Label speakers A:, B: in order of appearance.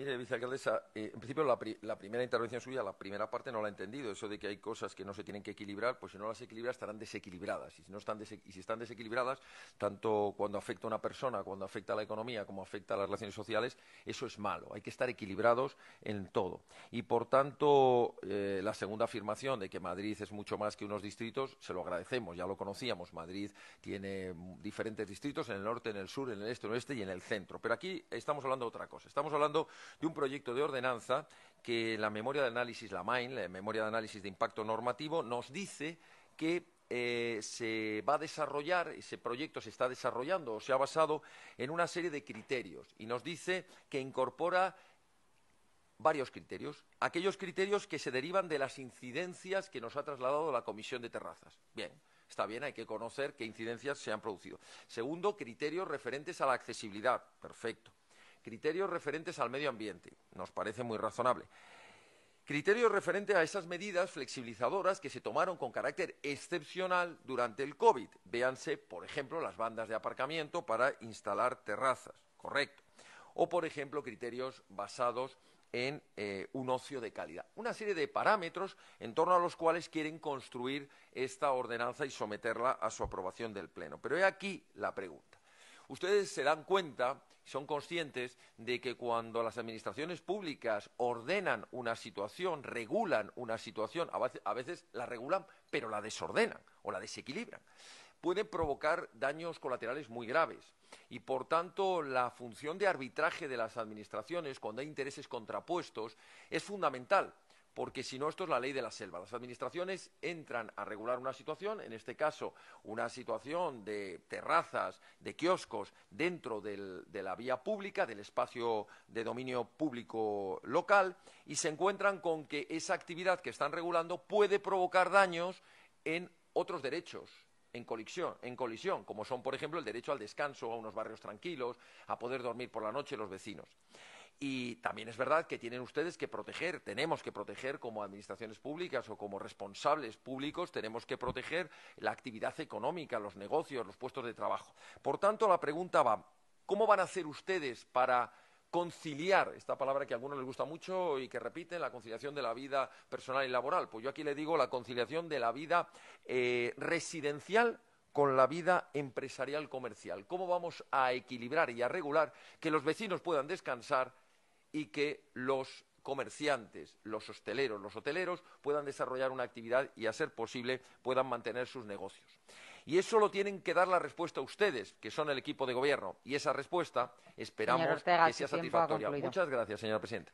A: Mire, vicealcaldesa, eh, en principio la, primera intervención suya, la primera parte no la he entendido. Eso de que hay cosas que no se tienen que equilibrar, pues si no las equilibras estarán desequilibradas. Y si, no están y si están desequilibradas, tanto cuando afecta a una persona, cuando afecta a la economía, como afecta a las relaciones sociales, eso es malo. Hay que estar equilibrados en todo. Y por tanto, eh, la segunda afirmación de que Madrid es mucho más que unos distritos, se lo agradecemos, ya lo conocíamos. Madrid tiene diferentes distritos en el norte, en el sur, en el este, en el oeste y en el centro. Pero aquí estamos hablando de otra cosa. Estamos hablando de un proyecto de ordenanza que la memoria de análisis, la MAIN, la memoria de análisis de impacto normativo, nos dice que eh, se va a desarrollar, ese proyecto se está desarrollando o se ha basado en una serie de criterios y nos dice que incorpora varios criterios, aquellos criterios que se derivan de las incidencias que nos ha trasladado la Comisión de Terrazas. Bien, está bien, hay que conocer qué incidencias se han producido. Segundo, criterios referentes a la accesibilidad. Perfecto criterios referentes al medio ambiente. Nos parece muy razonable. Criterios referentes a esas medidas flexibilizadoras que se tomaron con carácter excepcional durante el COVID. Véanse, por ejemplo, las bandas de aparcamiento para instalar terrazas, correcto. O, por ejemplo, criterios basados en eh, un ocio de calidad. Una serie de parámetros en torno a los cuales quieren construir esta ordenanza y someterla a su aprobación del Pleno. Pero he aquí la pregunta. Ustedes se dan cuenta, son conscientes de que cuando las administraciones públicas ordenan una situación, regulan una situación, a veces la regulan, pero la desordenan o la desequilibran Puede provocar daños colaterales muy graves. Y, por tanto, la función de arbitraje de las administraciones, cuando hay intereses contrapuestos, es fundamental porque si no, esto es la ley de la selva. Las administraciones entran a regular una situación, en este caso, una situación de terrazas, de kioscos dentro de la vía pública, del espacio de dominio público local, y se encuentran con que esa actividad que están regulando puede provocar daños en otros derechos, en colisión, en colisión, como son, por ejemplo, el derecho al descanso, a unos barrios tranquilos, a poder dormir por la noche los vecinos. Y también es verdad que tienen ustedes que proteger, tenemos que proteger como administraciones públicas o como responsables públicos, tenemos que proteger la actividad económica, los negocios, los puestos de trabajo. Por tanto, la pregunta va, ¿cómo van a hacer ustedes para conciliar, esta palabra que a algunos les gusta mucho y que repiten, la conciliación de la vida personal y laboral. Pues yo aquí le digo la conciliación de la vida eh, residencial con la vida empresarial comercial. ¿Cómo vamos a equilibrar y a regular que los vecinos puedan descansar y que los comerciantes, los hosteleros, los hoteleros puedan desarrollar una actividad y, a ser posible, puedan mantener sus negocios. Y eso lo tienen que dar la respuesta a ustedes, que son el equipo de gobierno. Y esa respuesta esperamos que sea satisfactoria. Muchas gracias, señora presidenta.